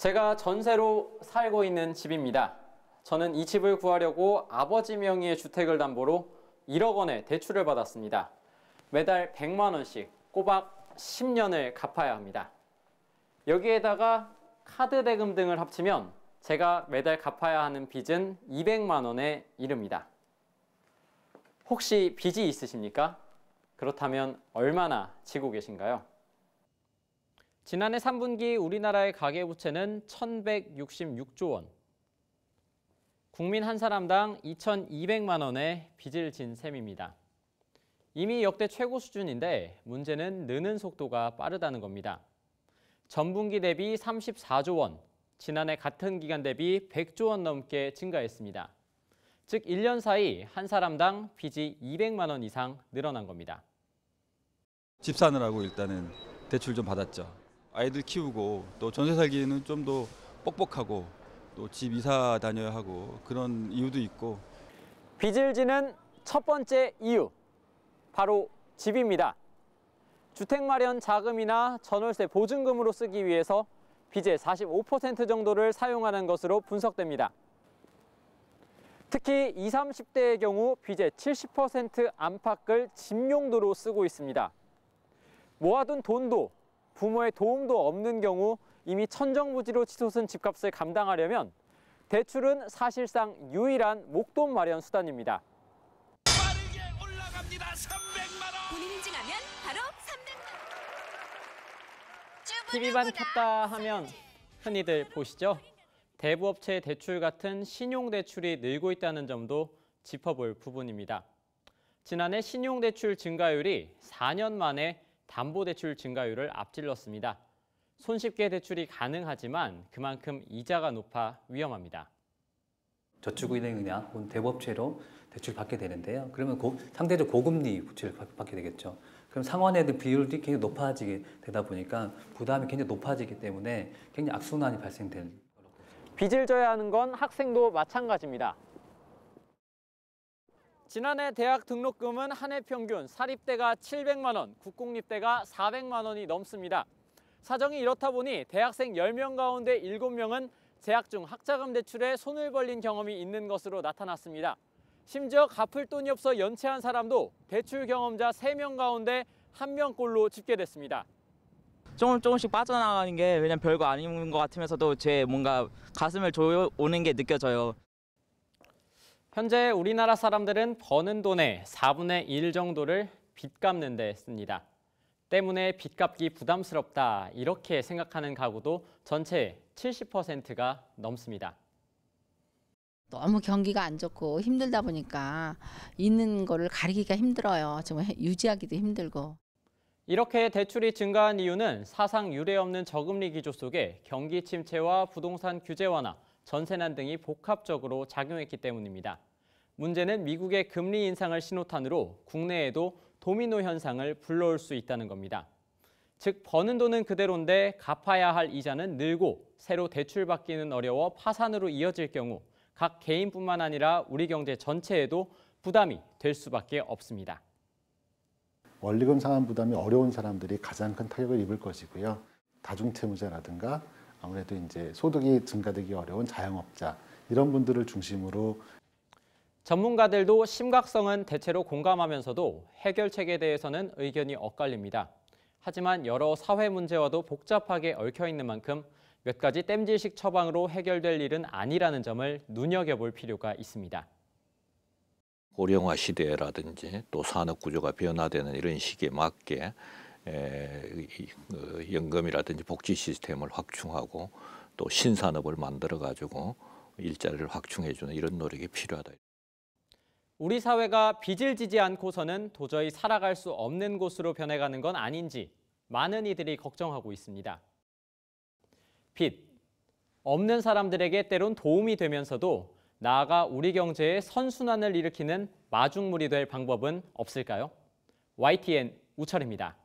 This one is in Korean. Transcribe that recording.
제가 전세로 살고 있는 집입니다. 저는 이 집을 구하려고 아버지 명의의 주택을 담보로 1억 원의 대출을 받았습니다. 매달 100만 원씩 꼬박 10년을 갚아야 합니다. 여기에다가 카드 대금 등을 합치면 제가 매달 갚아야 하는 빚은 200만 원에 이릅니다. 혹시 빚이 있으십니까? 그렇다면 얼마나 지고 계신가요? 지난해 3분기 우리나라의 가계부채는 1,166조 원. 국민 한 사람당 2,200만 원의 빚을 진 셈입니다. 이미 역대 최고 수준인데 문제는 느는 속도가 빠르다는 겁니다. 전분기 대비 34조 원, 지난해 같은 기간 대비 100조 원 넘게 증가했습니다. 즉 1년 사이 한 사람당 빚이 200만 원 이상 늘어난 겁니다. 집 사느라고 일단은 대출 좀 받았죠. 아이들 키우고 또 전세 살기에는 좀 더 뻑뻑하고 또 집 이사 다녀야 하고 그런 이유도 있고 빚을 지는 첫 번째 이유 바로 집입니다. 주택 마련 자금이나 전월세 보증금으로 쓰기 위해서 빚의 45% 정도를 사용하는 것으로 분석됩니다. 특히 20, 30대의 경우 빚의 70% 안팎을 집용도로 쓰고 있습니다. 모아둔 돈도 부모의 도움도 없는 경우 이미 천정부지로 치솟은 집값을 감당하려면 대출은 사실상 유일한 목돈 마련 수단입니다. 빠르게 올라갑니다. 300만 원. 본인 인증하면 바로 300만 원. TV만 켰다 하면 흔히들 보시죠. 대부업체 대출 같은 신용대출이 늘고 있다는 점도 짚어볼 부분입니다. 지난해 신용대출 증가율이 4년 만에 담보대출 증가율을 앞질렀습니다. 손쉽게 대출이 가능하지만 그만큼 이자가 높아 위험합니다. 저축은행이나 대법제로 대출 받게 되는데요. 그러면 고, 상대적 고금리 부채를 받게 되겠죠. 그럼 상환에도 비율이 굉장히 높아지게 되다 보니까 부담이 굉장히 높아지기 때문에 굉장히 악순환이 발생되는 빚을 져야 하는 건 학생도 마찬가지입니다. 지난해 대학 등록금은 한해 평균 사립대가 700만 원, 국공립대가 400만 원이 넘습니다. 사정이 이렇다 보니 대학생 10명 가운데 7명은 재학 중 학자금 대출에 손을 벌린 경험이 있는 것으로 나타났습니다. 심지어 갚을 돈이 없어 연체한 사람도 대출 경험자 3명 가운데 1명꼴로 집계됐습니다. 조금 조금씩 빠져나가는 게 왜냐면 별거 아닌 것 같으면서도 제 뭔가 가슴을 조여오는 게 느껴져요. 현재 우리나라 사람들은 버는 돈의 4분의 1 정도를 빚 갚는 데 씁니다. 때문에 빚 갚기 부담스럽다 이렇게 생각하는 가구도 전체 70%가 넘습니다. 너무 경기가 안 좋고 힘들다 보니까 있는 거를 가리기가 힘들어요. 정말 유지하기도 힘들고. 이렇게 대출이 증가한 이유는 사상 유례 없는 저금리 기조 속에 경기 침체와 부동산 규제 완화, 전세난 등이 복합적으로 작용했기 때문입니다. 문제는 미국의 금리 인상을 신호탄으로 국내에도 도미노 현상을 불러올 수 있다는 겁니다. 즉 버는 돈은 그대로인데 갚아야 할 이자는 늘고 새로 대출받기는 어려워 파산으로 이어질 경우 각 개인뿐만 아니라 우리 경제 전체에도 부담이 될 수밖에 없습니다. 원리금 상환 부담이 어려운 사람들이 가장 큰 타격을 입을 것이고요. 다중채무자라든가 아무래도 이제 소득이 증가되기 어려운 자영업자 이런 분들을 중심으로 전문가들도 심각성은 대체로 공감하면서도 해결책에 대해서는 의견이 엇갈립니다. 하지만 여러 사회 문제와도 복잡하게 얽혀 있는 만큼 몇 가지 땜질식 처방으로 해결될 일은 아니라는 점을 눈여겨볼 필요가 있습니다. 고령화 시대라든지 또 산업 구조가 변화되는 이런 시기에 맞게 그 연금이라든지 복지 시스템을 확충하고 또 신산업을 만들어 가지고 일자리를 확충해 주는 이런 노력이 필요하다. 우리 사회가 빚을 지지 않고서는 도저히 살아갈 수 없는 곳으로 변해가는 건 아닌지 많은 이들이 걱정하고 있습니다. 빚, 없는 사람들에게 때론 도움이 되면서도 나아가 우리 경제에 선순환을 일으키는 마중물이 될 방법은 없을까요? YTN 우철입니다.